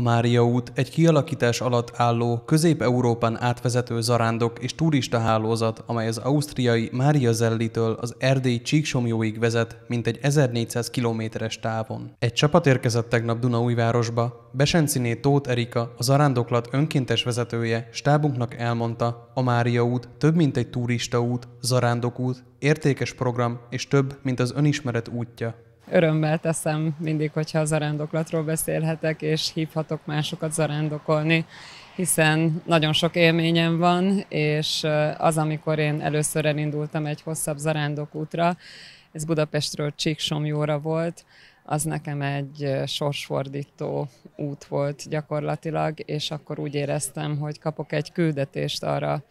A Mária út egy kialakítás alatt álló, Közép-Európán átvezető zarándok és turista hálózat, amely az ausztriai Mária Zellitől az erdély Csíksomjóig vezet, mintegy 1400 kilométeres távon. Egy csapat érkezett tegnap Dunaújvárosba, Besenciné Tóth Erika, a zarándoklat önkéntes vezetője, stábunknak elmondta, a Mária út több mint egy turistaút, zarándokút, értékes program és több, mint az önismeret útja örömmel teszem mindig, hogyha a zarándoklatról beszélhetek, és hívhatok másokat zarándokolni, hiszen nagyon sok élményem van, és az, amikor én először elindultam egy hosszabb útra, ez Budapestről Csíksomjóra volt, az nekem egy sorsfordító út volt gyakorlatilag, és akkor úgy éreztem, hogy kapok egy küldetést arra,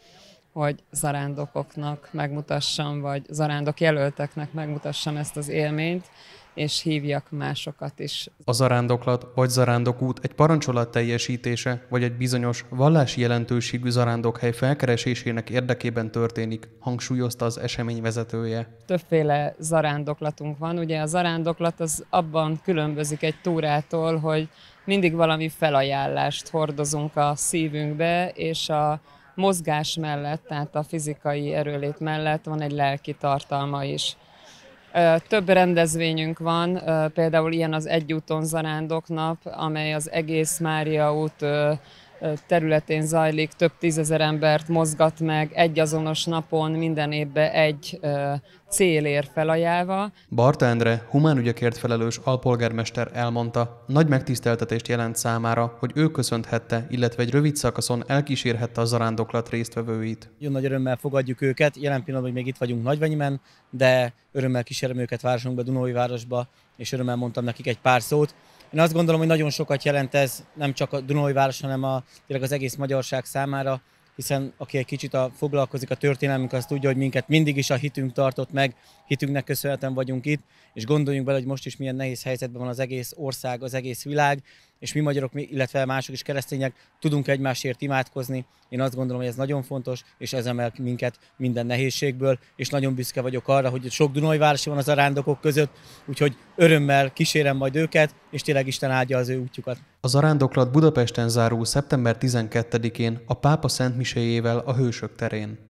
hogy zarándokoknak megmutassam, vagy zarándok jelölteknek megmutassam ezt az élményt, és hívjak másokat is. A zarándoklat vagy zarándokút egy parancsolat teljesítése, vagy egy bizonyos vallási jelentőségű zarándokhely felkeresésének érdekében történik, hangsúlyozta az esemény vezetője. Többféle zarándoklatunk van. Ugye a zarándoklat az abban különbözik egy túrától, hogy mindig valami felajánlást hordozunk a szívünkbe, és a mozgás mellett, tehát a fizikai erőlét mellett van egy lelki tartalma is. Több rendezvényünk van, például ilyen az Egyúton Zarándoknap, amely az egész Mária út területén zajlik, több tízezer embert mozgat meg egy azonos napon, minden évben egy cél ér felajánlva. Barta Endre, humánügyekért felelős alpolgármester elmondta, nagy megtiszteltetést jelent számára, hogy ő köszönthette, illetve egy rövid szakaszon elkísérhette a zarándoklat résztvevőit. Nagyon nagy örömmel fogadjuk őket, jelen pillanatban még itt vagyunk Nagyvenyimen, de örömmel kísérem őket városunkba, Dunói városba, és örömmel mondtam nekik egy pár szót, én azt gondolom, hogy nagyon sokat jelent ez nem csak a Dunói város, hanem a, tényleg az egész magyarság számára, hiszen aki egy kicsit a, foglalkozik a történelmünk, az tudja, hogy minket mindig is a hitünk tartott meg, hitünknek köszönhetően vagyunk itt, és gondoljunk bele, hogy most is milyen nehéz helyzetben van az egész ország, az egész világ, és mi magyarok, illetve mások is keresztények tudunk egymásért imádkozni. Én azt gondolom, hogy ez nagyon fontos, és ez emel minket minden nehézségből, és nagyon büszke vagyok arra, hogy sok Dunajvárosi van az arándokok között, úgyhogy örömmel kísérem majd őket, és tényleg Isten áldja az ő útjukat. A zarándoklat Budapesten zárul szeptember 12-én a pápa szentmiséjével a Hősök terén.